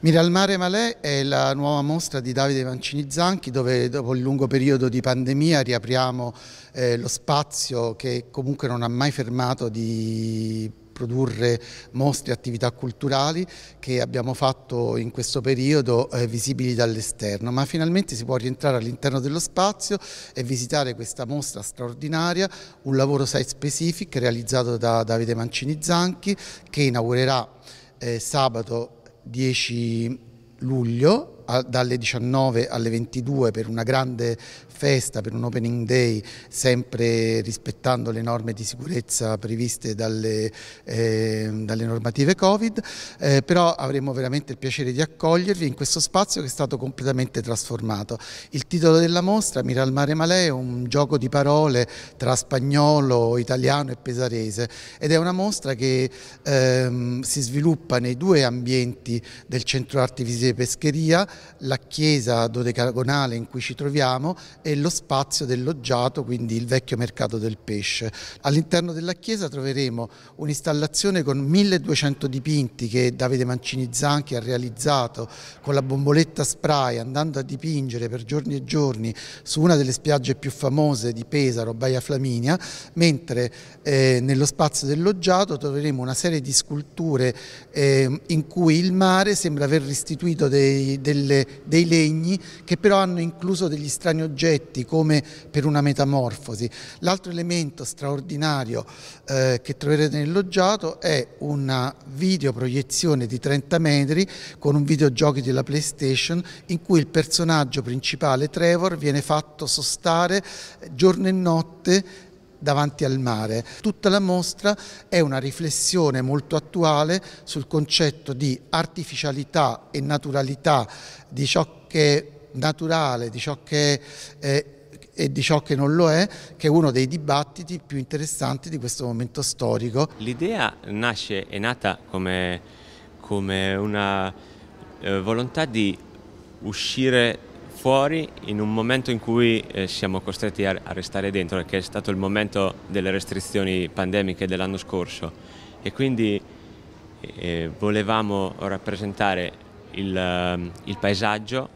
Miral mare Malè è la nuova mostra di Davide Mancini Zanchi dove dopo il lungo periodo di pandemia riapriamo eh, lo spazio che comunque non ha mai fermato di produrre mostre e attività culturali che abbiamo fatto in questo periodo eh, visibili dall'esterno, ma finalmente si può rientrare all'interno dello spazio e visitare questa mostra straordinaria, un lavoro site specific realizzato da Davide Mancini Zanchi che inaugurerà eh, sabato 10 luglio dalle 19 alle 22 per una grande festa, per un opening day, sempre rispettando le norme di sicurezza previste dalle, eh, dalle normative Covid, eh, però avremo veramente il piacere di accogliervi in questo spazio che è stato completamente trasformato. Il titolo della mostra, Mira al mare Malè, è un gioco di parole tra spagnolo, italiano e pesarese ed è una mostra che ehm, si sviluppa nei due ambienti del Centro Arti Visive Pescheria la chiesa dodecagonale in cui ci troviamo e lo spazio del loggiato, quindi il vecchio mercato del pesce. All'interno della chiesa troveremo un'installazione con 1200 dipinti che Davide Mancini Zanchi ha realizzato con la bomboletta spray andando a dipingere per giorni e giorni su una delle spiagge più famose di Pesaro, Baia Flaminia, mentre eh, nello spazio del loggiato troveremo una serie di sculture eh, in cui il mare sembra aver restituito dei, delle delle, dei legni che però hanno incluso degli strani oggetti come per una metamorfosi. L'altro elemento straordinario eh, che troverete nel loggiato è una videoproiezione di 30 metri con un videogiochi della PlayStation in cui il personaggio principale Trevor viene fatto sostare giorno e notte davanti al mare. Tutta la mostra è una riflessione molto attuale sul concetto di artificialità e naturalità di ciò che è naturale, di ciò che è eh, e di ciò che non lo è, che è uno dei dibattiti più interessanti di questo momento storico. L'idea nasce, è nata come, come una eh, volontà di uscire fuori in un momento in cui eh, siamo costretti a, a, restare dentro, che è stato il momento delle restrizioni pandemiche dell'anno scorso e quindi eh, volevamo rappresentare il, ehm, il paesaggio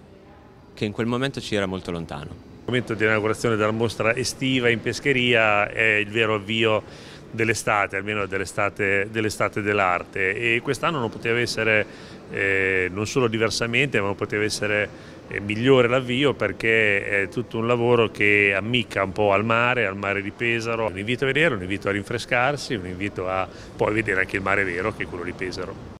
che in quel momento ci era molto lontano. Il momento di inaugurazione della mostra estiva in pescheria è il vero avvio dell'estate, almeno dell'estate, dell'estate dell'arte e quest'anno non poteva essere eh, non solo diversamente ma non poteva essere eh, migliore l'avvio perché è tutto un lavoro che ammicca un po' al mare, al mare di Pesaro. Un invito a vedere, un invito a rinfrescarsi, un invito a poi vedere anche il mare vero che è quello di Pesaro.